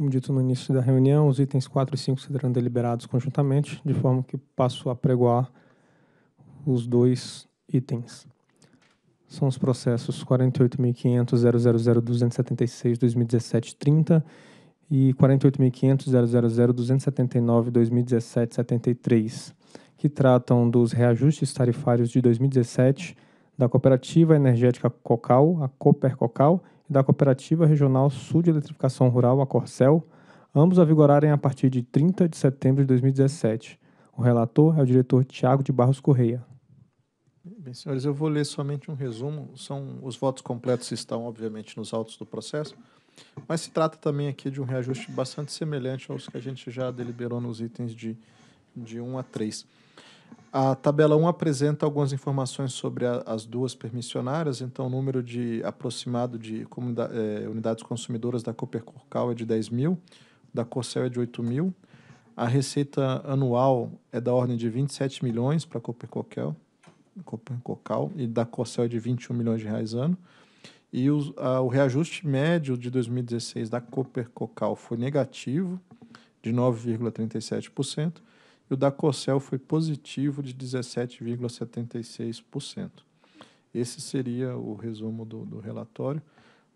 Como dito no início da reunião, os itens 4 e 5 serão deliberados conjuntamente, de forma que passo a pregoar os dois itens. São os processos 48.500.000.276.2017.30 e 48.500.000.279.2017.73, que tratam dos reajustes tarifários de 2017 da Cooperativa Energética Cocal, a Copercocal, e da Cooperativa Regional Sul de Eletrificação Rural, a Corcel, ambos a vigorarem a partir de 30 de setembro de 2017. O relator é o diretor Tiago de Barros Correia. Bem, senhores, eu vou ler somente um resumo. São os votos completos estão, obviamente, nos autos do processo, mas se trata também aqui de um reajuste bastante semelhante aos que a gente já deliberou nos itens de, de 1 a 3. A tabela 1 apresenta algumas informações sobre a, as duas permissionárias, então o número de aproximado de é, unidades consumidoras da Cooper Corcal é de 10 mil, da Corcel é de 8 mil, a receita anual é da ordem de 27 milhões para a Cooper Corcal, Cooper Corcal e da Corcel é de 21 milhões de reais ano, e os, a, o reajuste médio de 2016 da Cooper Cocal foi negativo, de 9,37%, e o da Cocel foi positivo de 17,76%. Esse seria o resumo do, do, relatório.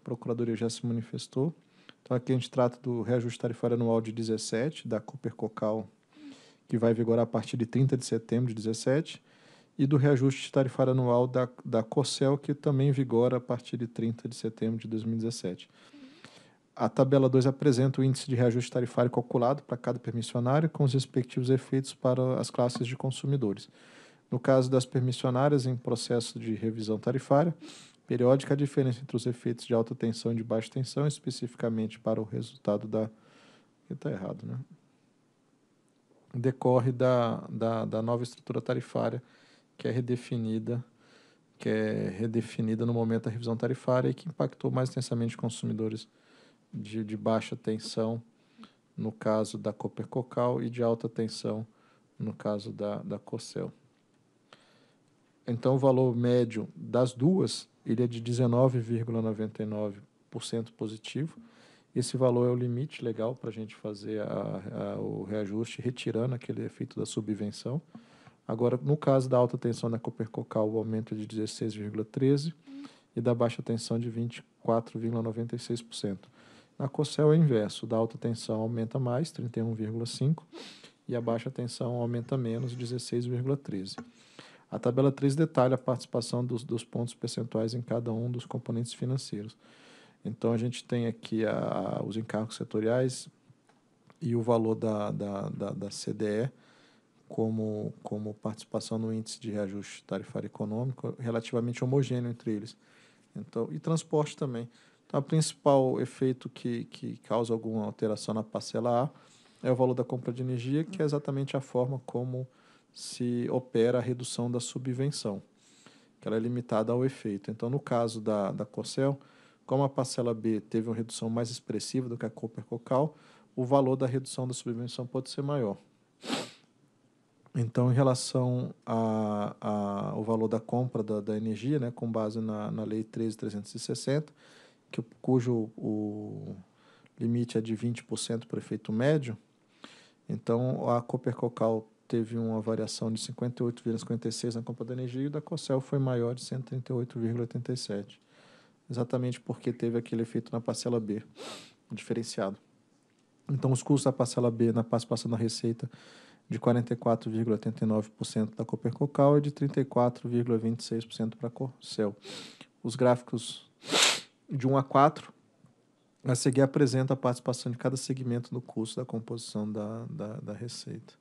A Procuradoria já se manifestou. Então, aqui a gente trata do reajuste tarifário anual de 17, da Cooper Cocal, que vai vigorar a partir de 30 de setembro de 17, e do reajuste tarifário anual da, da Cocel, que também vigora a partir de 30 de setembro de 2017. A tabela 2 apresenta o índice de reajuste tarifário calculado para cada permissionário com os respectivos efeitos para as classes de consumidores. No caso das permissionárias em processo de revisão tarifária periódica, a diferença entre os efeitos de alta tensão e de baixa tensão, especificamente para o resultado da. Está errado, né? Decorre da, da, da nova estrutura tarifária que é redefinida que é redefinida no momento da revisão tarifária e que impactou mais intensamente consumidores de, de baixa tensão no caso da Copercocal e de alta tensão no caso da, da Cocel. Então, o valor médio das duas ele é de 19,99% positivo. Esse valor é o limite legal para a gente fazer a, a, o reajuste, retirando aquele efeito da subvenção. Agora, no caso da alta tensão da Copercocal, o aumento é de 16,13% e da baixa tensão de 24,96%. A COSEL é o inverso, da alta tensão aumenta mais, 31,5, e a baixa tensão aumenta menos, 16,13. A tabela 3 detalha a participação dos, dos pontos percentuais em cada um dos componentes financeiros. Então, a gente tem aqui a, os encargos setoriais e o valor da, da, da, da CDE, como, como participação no índice de reajuste tarifário econômico relativamente homogêneo entre eles. Então, e transporte também o principal efeito que, que causa alguma alteração na parcela A é o valor da compra de energia, que é exatamente a forma como se opera a redução da subvenção, que ela é limitada ao efeito. Então, no caso da, da Corcel, como a parcela B teve uma redução mais expressiva do que a Cooper Cocal, o valor da redução da subvenção pode ser maior. Então, em relação ao valor da compra da, da energia, né, com base na, na Lei 13.360, que, cujo o limite é de 20% para efeito médio, então a Cooper Cocal teve uma variação de 58,56 na compra da energia e da Cocel foi maior de 138,87, exatamente porque teve aquele efeito na parcela B, diferenciado. Então, os custos da parcela B na participação da receita de 44,89% da Copercocal e de 34,26% para a Corcel. Os gráficos de 1 a 4. A seguir apresenta a participação de cada segmento no custo da composição da, da, da receita.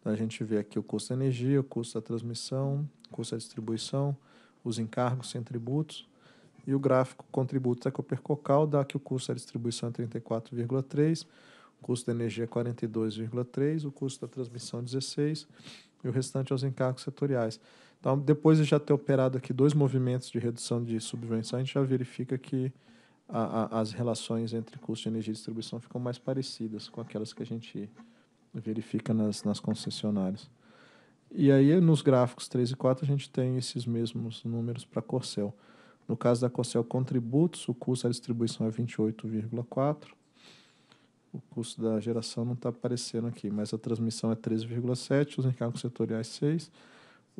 Então, a gente vê aqui o custo da energia, o custo da transmissão, o custo da distribuição, os encargos sem tributos e o gráfico contributos tributos da Copercocal dá que o custo da distribuição é 34,3, o custo da energia é 42,3, o custo da transmissão 16 é e o restante aos encargos setoriais. Então, depois de já ter operado aqui dois movimentos de redução de subvenção, a gente já verifica que a, a, as relações entre custo de energia e distribuição ficam mais parecidas com aquelas que a gente verifica nas, nas concessionárias. E aí, nos gráficos 3 e 4, a gente tem esses mesmos números para a Corcel. No caso da Corcel Contributos, o custo da distribuição é 28,4. O custo da geração não está aparecendo aqui, mas a transmissão é 13,7, os encargos setoriais 6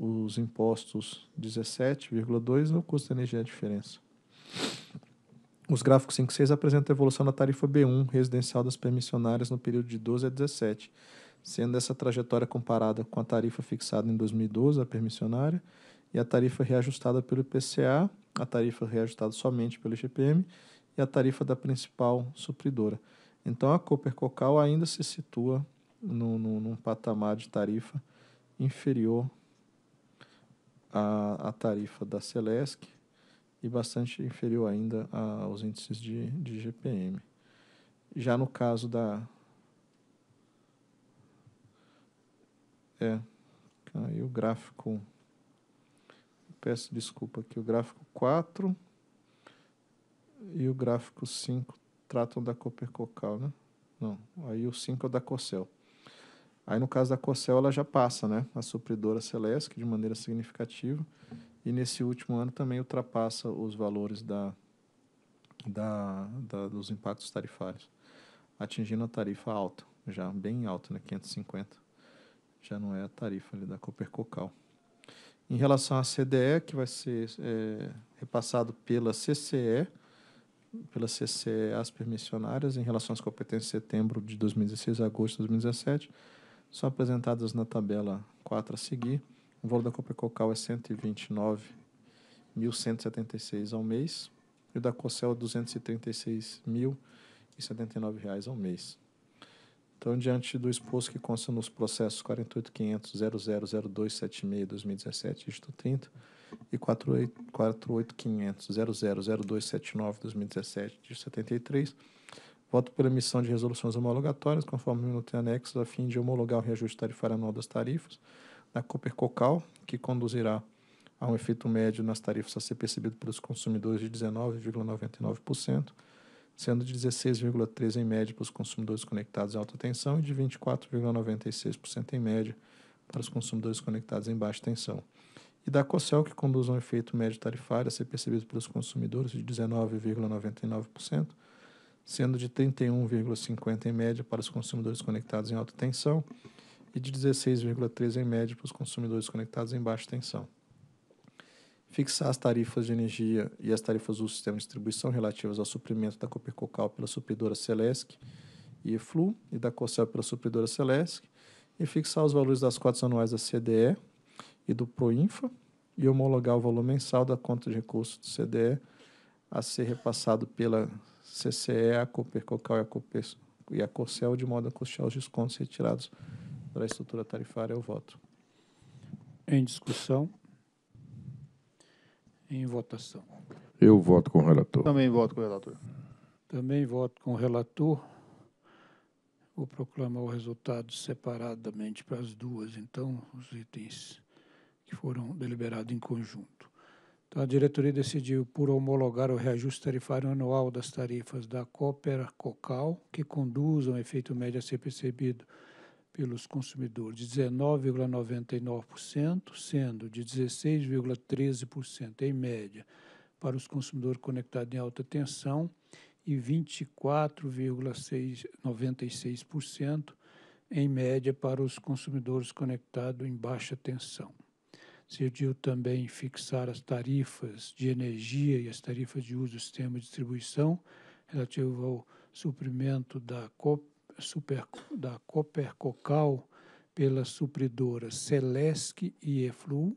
os impostos 17,2 é o custo de energia a diferença. Os gráficos 5 e 6 apresentam a evolução da tarifa B1 residencial das permissionárias no período de 12 a 17, sendo essa trajetória comparada com a tarifa fixada em 2012, a permissionária, e a tarifa reajustada pelo IPCA, a tarifa reajustada somente pelo IGPM e a tarifa da principal supridora. Então a Cooper Cocal ainda se situa no, no, num patamar de tarifa inferior a, a tarifa da Celesc e bastante inferior ainda aos índices de, de GPM. Já no caso da. É, aí o gráfico. Peço desculpa aqui, o gráfico 4 e o gráfico 5 tratam da Copercocal, né? Não, aí o 5 é da Cocel. Aí, no caso da Cosel ela já passa, né? A supridora Celesc de maneira significativa. E nesse último ano também ultrapassa os valores da, da, da dos impactos tarifários, atingindo a tarifa alta, já bem alta, né? 550. Já não é a tarifa ali da Copercocal. Em relação à CDE, que vai ser é, repassado pela CCE, pela CCE às permissionárias, em relação às competências de setembro de 2016 a agosto de 2017 são apresentadas na tabela 4 a seguir. O valor da Copa Cocal é 129.176 ao mês e o da Cocel R$ é 236.079 reais ao mês. Então, diante do exposto que consta nos processos 48.500.000276-2017, dígito 30, e 48.500.000279-2017, dígito 73, Voto por emissão de resoluções homologatórias, conforme o minuto anexo, a fim de homologar o reajuste tarifário anual das tarifas da Copercocal, que conduzirá a um efeito médio nas tarifas a ser percebido pelos consumidores de 19,99%, sendo de 16,3% em média para os consumidores conectados em alta tensão e de 24,96% em média para os consumidores conectados em baixa tensão. E da COCEL, que conduz a um efeito médio tarifário a ser percebido pelos consumidores de 19,99%, sendo de 31,50 em média para os consumidores conectados em alta tensão e de 16,3 em média para os consumidores conectados em baixa tensão. Fixar as tarifas de energia e as tarifas do sistema de distribuição relativas ao suprimento da Copercocal pela supridora Celesc e EFLU e da Corcel pela supridora Celesc e fixar os valores das cotas anuais da CDE e do Proinfa e homologar o valor mensal da conta de recursos do CDE a ser repassado pela CCE, a Cooper Cocal e a Cooper e a Corcel, de modo a custear os descontos retirados da estrutura tarifária. Eu voto. Em discussão. Em votação. Eu voto com o relator. Também voto com o relator. Também voto com o relator. Vou proclamar o resultado separadamente para as duas, então, os itens que foram deliberados em conjunto. Então, a diretoria decidiu por homologar o reajuste tarifário anual das tarifas da Copera Cocal, que conduz a um efeito médio a ser percebido pelos consumidores de 19,99%, sendo de 16,13% em média para os consumidores conectados em alta tensão e 24,96% em média para os consumidores conectados em baixa tensão. Decidiu também fixar as tarifas de energia e as tarifas de uso do sistema de distribuição relativo ao suprimento da, Co, super, da Copercocal pelas supridoras Celesc e Eflu,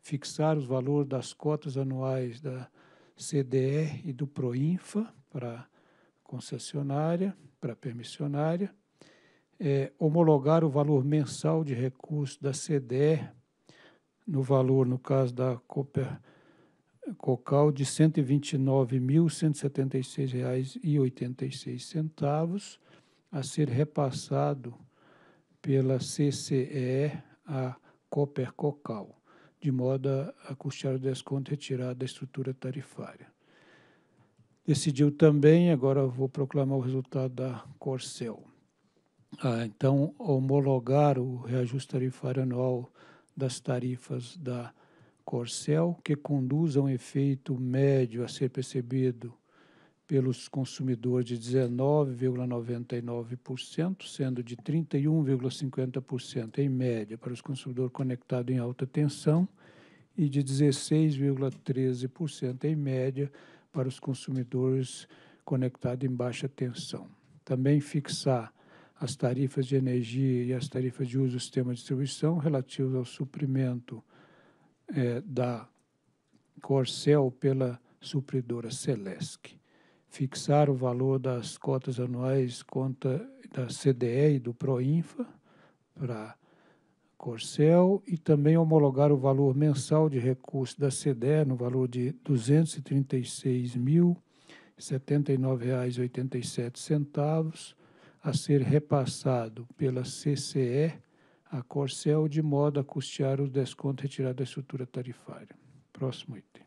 fixar os valores das cotas anuais da CDR e do Proinfa para concessionária, para permissionária, é, homologar o valor mensal de recurso da CDR no valor, no caso da Cooper Cocal, de R$ 129.176,86 a ser repassado pela CCE à Cooper Cocal, de modo a custear o desconto retirado da estrutura tarifária. Decidiu também, agora vou proclamar o resultado da Corcel. Ah, então, homologar o reajuste tarifário anual das tarifas da Corcel, que conduz a um efeito médio a ser percebido pelos consumidores de 19,99%, sendo de 31,50% em média para os consumidores conectados em alta tensão e de 16,13% em média para os consumidores conectados em baixa tensão. Também fixar as tarifas de energia e as tarifas de uso do sistema de distribuição relativas ao suprimento é, da Corcel pela supridora Celesc. Fixar o valor das cotas anuais conta da CDE e do Proinfa para Corcel e também homologar o valor mensal de recurso da CDE no valor de R$ 236.079,87 a ser repassado pela CCE à Corcel de modo a custear o desconto retirado da estrutura tarifária. Próximo item.